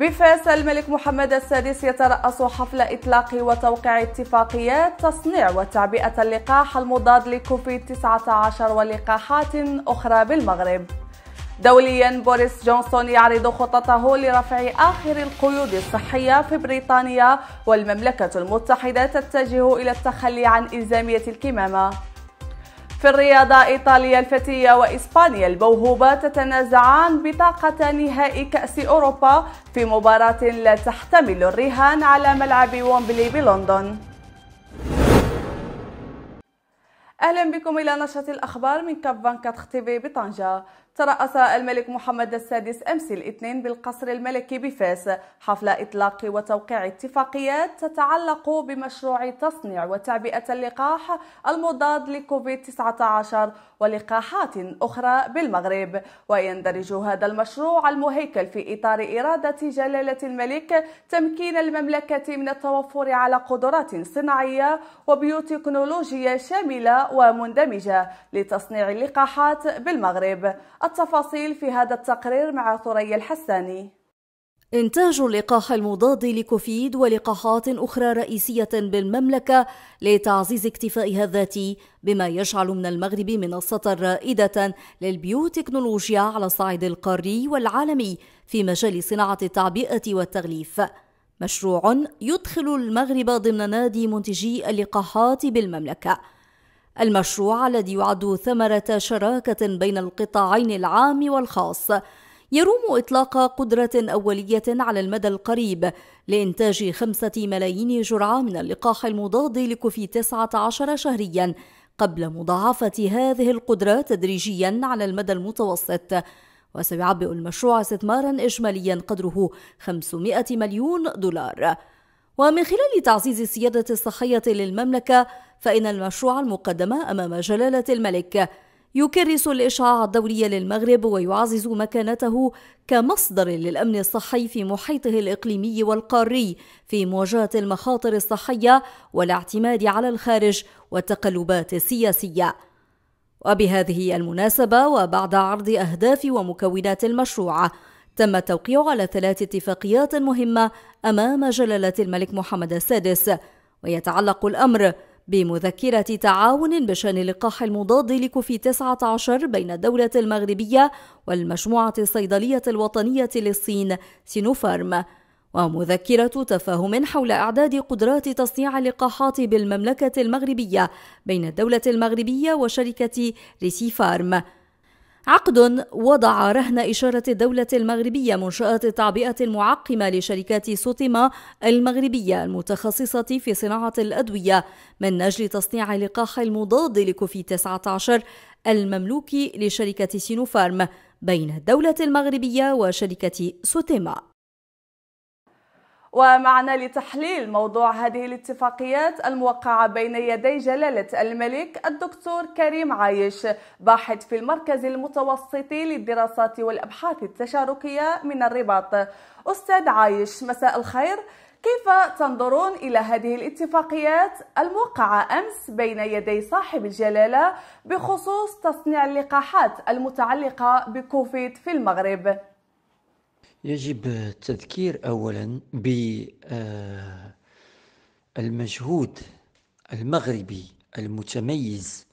بفاس الملك محمد السادس يترأس حفل إطلاق وتوقيع اتفاقيات تصنيع وتعبئة اللقاح المضاد لكوفيد 19 ولقاحات أخرى بالمغرب دوليا بوريس جونسون يعرض خططه لرفع آخر القيود الصحية في بريطانيا والمملكة المتحدة تتجه إلى التخلي عن إلزامية الكمامة في الرياضة إيطاليا الفتية وإسبانيا البوهوبة تتنازعان بطاقة نهائي كأس أوروبا في مباراة لا تحتمل الرهان على ملعب وومبلي بلندن اهلا بكم الى نشره الاخبار من كاب 24 تي في بطنجه ترأس الملك محمد السادس أمس الاثنين بالقصر الملكي بفاس حفل إطلاق وتوقيع اتفاقيات تتعلق بمشروع تصنيع وتعبئة اللقاح المضاد لكوفيد 19 ولقاحات أخرى بالمغرب ويندرج هذا المشروع المهيكل في إطار إرادة جلالة الملك تمكين المملكة من التوفر على قدرات صناعية وبيوتكنولوجيا شاملة ومندمجة لتصنيع اللقاحات بالمغرب التفاصيل في هذا التقرير مع ثريا الحساني إنتاج اللقاح المضاد لكوفيد ولقاحات أخرى رئيسية بالمملكة لتعزيز اكتفائها الذاتي بما يجعل من المغرب منصة رائدة للبيوتكنولوجيا على الصعيد القاري والعالمي في مجال صناعة التعبئة والتغليف. مشروع يدخل المغرب ضمن نادي منتجي اللقاحات بالمملكة. المشروع الذي يعد ثمرة شراكة بين القطاعين العام والخاص يروم إطلاق قدرة أولية على المدى القريب لإنتاج خمسة ملايين جرعة من اللقاح المضاد لكوفي 19 شهرياً قبل مضاعفة هذه القدرة تدريجياً على المدى المتوسط وسيعبئ المشروع استثماراً إجمالياً قدره 500 مليون دولار ومن خلال تعزيز السيادة الصحية للمملكة فإن المشروع المقدم أمام جلالة الملك يكرس الإشعاع الدولي للمغرب ويعزز مكانته كمصدر للأمن الصحي في محيطه الإقليمي والقاري في مواجهة المخاطر الصحية والاعتماد على الخارج والتقلبات السياسية. وبهذه المناسبة وبعد عرض أهداف ومكونات المشروع تم التوقيع على ثلاث اتفاقيات مهمة أمام جلالة الملك محمد السادس ويتعلق الأمر بمذكرة تعاون بشأن اللقاح المضاد لكوفي 19 بين الدولة المغربية والمجموعة الصيدلية الوطنية للصين سينوفارم ومذكرة تفاهم حول إعداد قدرات تصنيع اللقاحات بالمملكة المغربية بين الدولة المغربية وشركة ريسيفارم عقد وضع رهن إشارة الدولة المغربية منشأة التعبئة المعقمة لشركات سوتيما المغربية المتخصصة في صناعة الأدوية من أجل تصنيع اللقاح المضاد لكوفيد 19 المملوك لشركة سينوفارم بين الدولة المغربية وشركة سوتيما ومعنا لتحليل موضوع هذه الاتفاقيات الموقعة بين يدي جلالة الملك الدكتور كريم عايش باحث في المركز المتوسطي للدراسات والأبحاث التشاركية من الرباط أستاذ عايش مساء الخير كيف تنظرون إلى هذه الاتفاقيات الموقعة أمس بين يدي صاحب الجلالة بخصوص تصنيع اللقاحات المتعلقة بكوفيد في المغرب؟ يجب التذكير اولا بالمجهود آه، المغربي المتميز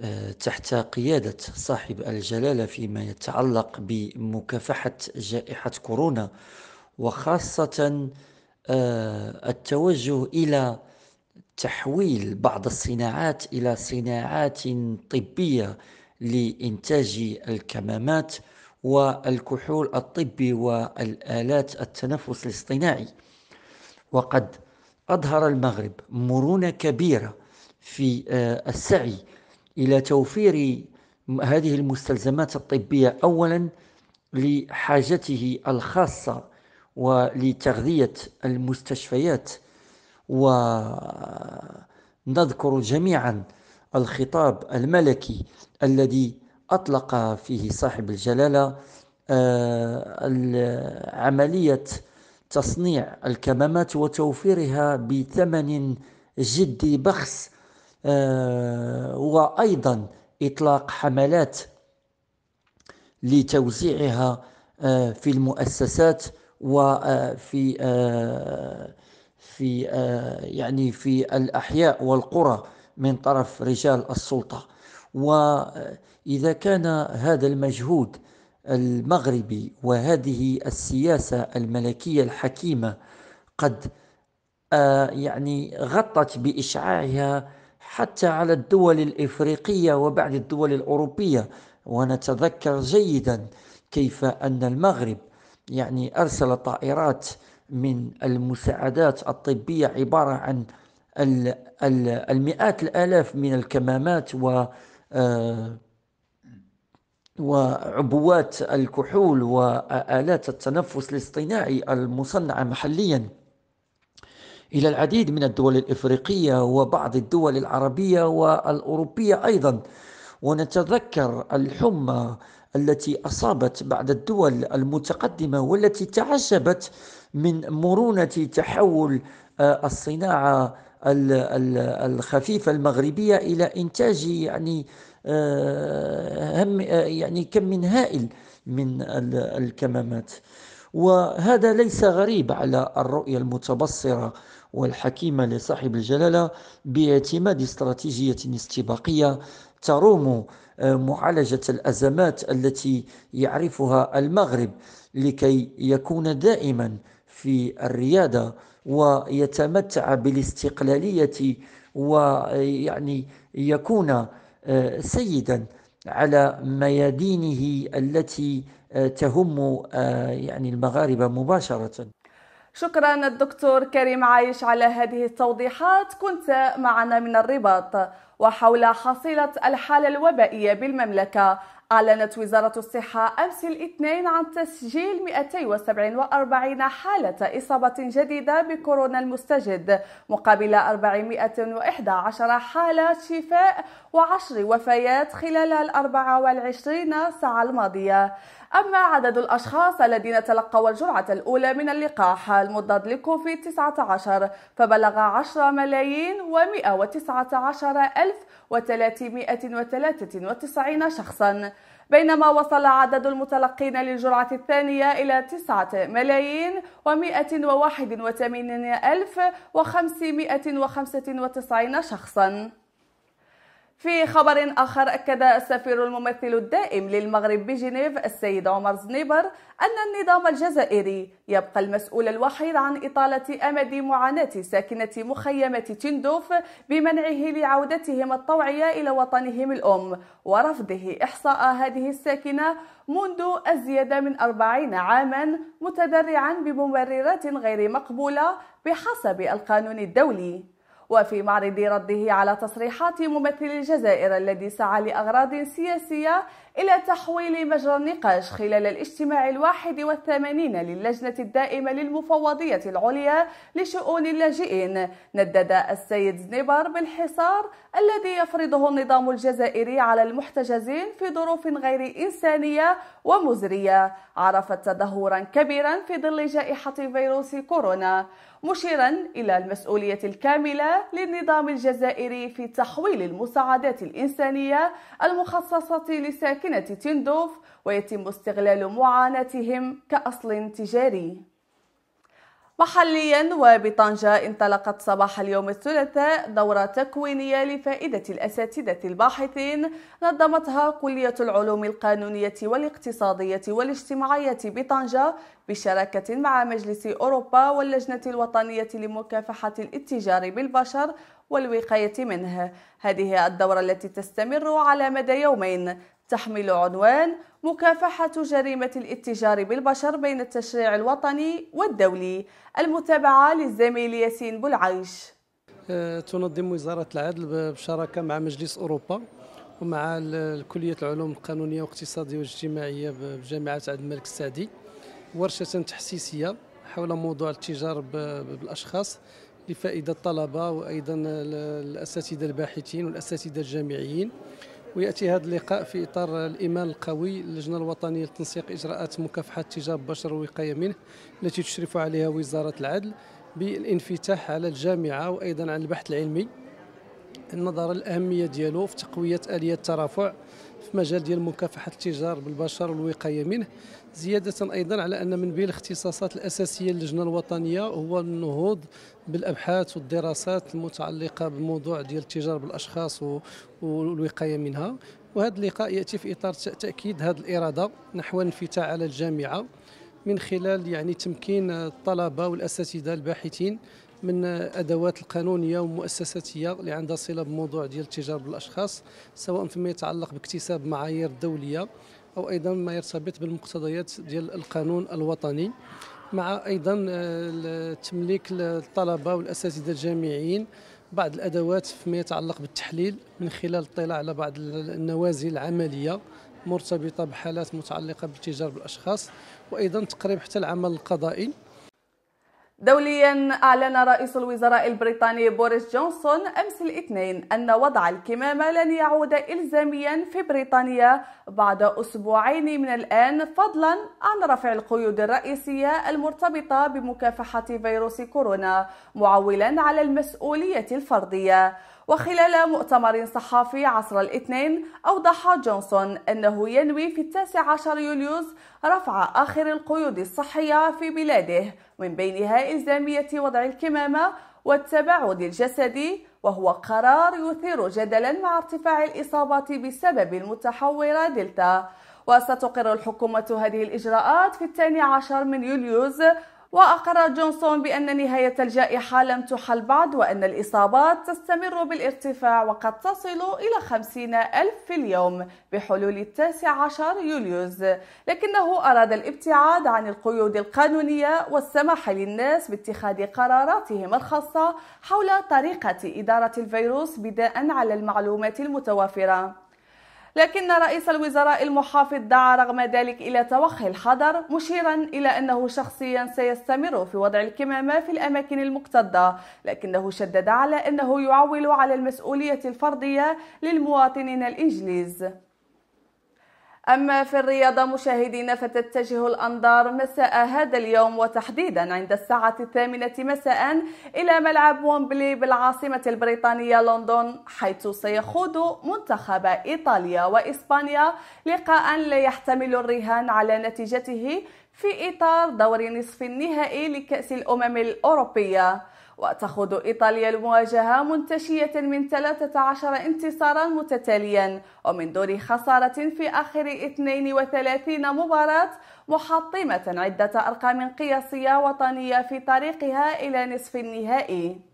آه، تحت قياده صاحب الجلاله فيما يتعلق بمكافحه جائحه كورونا وخاصه آه، التوجه الى تحويل بعض الصناعات الى صناعات طبيه لانتاج الكمامات والكحول الطبي والآلات التنفس الاصطناعي وقد أظهر المغرب مرونة كبيرة في آه، السعي إلى توفير هذه المستلزمات الطبية أولا لحاجته الخاصة ولتغذية المستشفيات ونذكر جميعا الخطاب الملكي الذي أطلق فيه صاحب الجلالة آه، عملية تصنيع الكمامات وتوفيرها بثمن جدي بخس آه، وأيضا إطلاق حملات لتوزيعها آه، في المؤسسات وفي في يعني في الأحياء والقرى من طرف رجال السلطة و إذا كان هذا المجهود المغربي وهذه السياسة الملكية الحكيمة قد آه، يعني غطت بإشعاعها حتى على الدول الإفريقية وبعض الدول الأوروبية ونتذكر جيدا كيف أن المغرب يعني أرسل طائرات من المساعدات الطبية عبارة عن المئات الآلاف من الكمامات و آه، وعبوات الكحول وآلات التنفس الاصطناعي المصنعة محليا إلى العديد من الدول الإفريقية وبعض الدول العربية والأوروبية أيضا ونتذكر الحمى التي أصابت بعض الدول المتقدمة والتي تعجبت من مرونة تحول آه، الصناعة الخفيفة المغربية إلى إنتاج يعني آه، هم آه، يعني كم من هائل من الكمامات وهذا ليس غريب على الرؤية المتبصرة والحكيمة لصاحب الجلالة باعتماد استراتيجية استباقية تروم آه، معالجة الأزمات التي يعرفها المغرب لكي يكون دائما في الريادة ويتمتع بالاستقلالية ويعني آه، يكون سيدا على ميادينه التي آه، تهم آه، يعني المغاربه مباشره شكرا الدكتور كريم عايش على هذه التوضيحات كنت معنا من الرباط وحول حصيلة الحالة الوبائية بالمملكة أعلنت وزارة الصحة أمس الاثنين عن تسجيل 247 حالة إصابة جديدة بكورونا المستجد مقابل 411 حالة شفاء وعشر وفيات خلال ال 24 ساعة الماضية أما عدد الأشخاص الذين تلقوا الجرعة الأولى من اللقاح المضاد لكوفيد 19 فبلغ 10 ملايين و119 ألف و393 شخصا بينما وصل عدد المتلقين للجرعة الثانية إلى 9 ملايين و181 ألف و595 شخصاً في خبر آخر أكد السفير الممثل الدائم للمغرب بجنيف السيد عمر زنيبر أن النظام الجزائري يبقى المسؤول الوحيد عن إطالة أمد معاناة ساكنة مخيمة تندوف بمنعه لعودتهم الطوعية إلى وطنهم الأم ورفضه إحصاء هذه الساكنة منذ أزيد من أربعين عاما متذرعا بمبررات غير مقبولة بحسب القانون الدولي وفي معرض رده على تصريحات ممثل الجزائر الذي سعى لأغراض سياسية إلى تحويل مجرى النقاش خلال الاجتماع الواحد والثمانين للجنة الدائمة للمفوضية العليا لشؤون اللاجئين ندد السيد زنيبر بالحصار الذي يفرضه النظام الجزائري على المحتجزين في ظروف غير إنسانية ومزرية عرفت تدهورا كبيرا في ظل جائحة فيروس كورونا مشيرا إلى المسؤولية الكاملة للنظام الجزائري في تحويل المساعدات الإنسانية المخصصة لساكنة تندوف ويتم استغلال معاناتهم كأصل تجاري محليا وبطنجة انطلقت صباح اليوم الثلاثاء دورة تكوينية لفائدة الأساتذة الباحثين نظمتها كلية العلوم القانونية والاقتصادية والاجتماعية بطنجة بشراكة مع مجلس أوروبا واللجنة الوطنية لمكافحة الاتجار بالبشر والوقاية منه هذه الدورة التي تستمر على مدى يومين تحمل عنوان مكافحة جريمة الاتجار بالبشر بين التشريع الوطني والدولي المتابعة للزميل ياسين بولعيش أه، تنظم وزارة العدل بشراكة مع مجلس أوروبا ومع كلية العلوم القانونية والاقتصادية والاجتماعية بجامعة عبد الملك السعدي ورشة تحسيسية حول موضوع التجار بالأشخاص لفائدة الطلبة وأيضا الأساتذة الباحثين والأساتذة الجامعيين وياتي هذا اللقاء في اطار الايمان القوي للجنه الوطنيه لتنسيق اجراءات مكافحه التجاره البشر والوقايه منه التي تشرف عليها وزاره العدل بالانفتاح على الجامعه وايضا على البحث العلمي نظرا للاهميه ديالو في تقويه اليه الترافع في مجال ديال مكافحه التجار بالبشر والوقايه منه زياده ايضا على ان من بين الاختصاصات الاساسيه للجنه الوطنيه هو النهوض بالابحاث والدراسات المتعلقه بموضوع ديال التجار بالاشخاص والوقايه منها وهذا اللقاء ياتي في اطار تاكيد هذه الاراده نحو الانفتاح على الجامعه من خلال يعني تمكين الطلبه والاساتذه الباحثين من ادوات القانونيه ومؤسساتيه اللي عندها صله بموضوع ديال التجاره بالاشخاص سواء فيما يتعلق باكتساب معايير دوليه او ايضا ما يرتبط بالمقتضيات ديال القانون الوطني مع ايضا آه، تمليك الطلبه والاساتذه الجامعيين بعض الادوات فيما يتعلق بالتحليل من خلال الاطلاع على بعض النوازل العمليه مرتبطه بحالات متعلقه بالتجاره بالاشخاص وايضا تقريب حتى العمل القضائي دوليا أعلن رئيس الوزراء البريطاني بوريس جونسون أمس الاثنين أن وضع الكمامة لن يعود إلزاميا في بريطانيا بعد أسبوعين من الآن فضلا عن رفع القيود الرئيسية المرتبطة بمكافحة فيروس كورونا معولا على المسؤولية الفردية وخلال مؤتمر صحفي عصر الاثنين أوضح جونسون أنه ينوي في التاسع عشر يوليوز رفع آخر القيود الصحية في بلاده من بينها إلزامية وضع الكمامة والتباعد الجسدي وهو قرار يثير جدلا مع ارتفاع الإصابات بسبب المتحورة دلتا وستقر الحكومة هذه الإجراءات في الثاني عشر من يوليوز وأقر جونسون بأن نهاية الجائحة لم تحل بعد وأن الإصابات تستمر بالارتفاع وقد تصل إلى 50 ألف في اليوم بحلول التاسع عشر يوليوز لكنه أراد الابتعاد عن القيود القانونية والسماح للناس باتخاذ قراراتهم الخاصة حول طريقة إدارة الفيروس بناء على المعلومات المتوافرة لكن رئيس الوزراء المحافظ دعا رغم ذلك إلى توخي الحذر مشيرا إلى أنه شخصيا سيستمر في وضع الكمامة في الأماكن المكتظة لكنه شدد على أنه يعول على المسؤولية الفردية للمواطنين الإنجليز أما في الرياضة مشاهدينا فتتجه الأنظار مساء هذا اليوم وتحديدا عند الساعة الثامنة مساء إلى ملعب وومبلي بالعاصمة البريطانية لندن حيث سيخوض منتخب إيطاليا وإسبانيا لقاء لا يحتمل الرهان على نتيجته في إطار دور نصف النهائي لكأس الأمم الأوروبية وتخوض إيطاليا المواجهة منتشية من 13 انتصارا متتاليا ومن دور خسارة في آخر 32 مباراة محطمة عدة أرقام قياسية وطنية في طريقها إلى نصف النهائي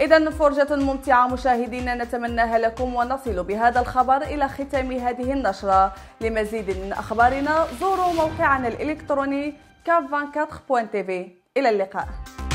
إذا فرجة ممتعة مشاهدينا نتمناها لكم ونصل بهذا الخبر إلى ختام هذه النشرة لمزيد من أخبارنا زوروا موقعنا الإلكتروني كاف 24tv إلى اللقاء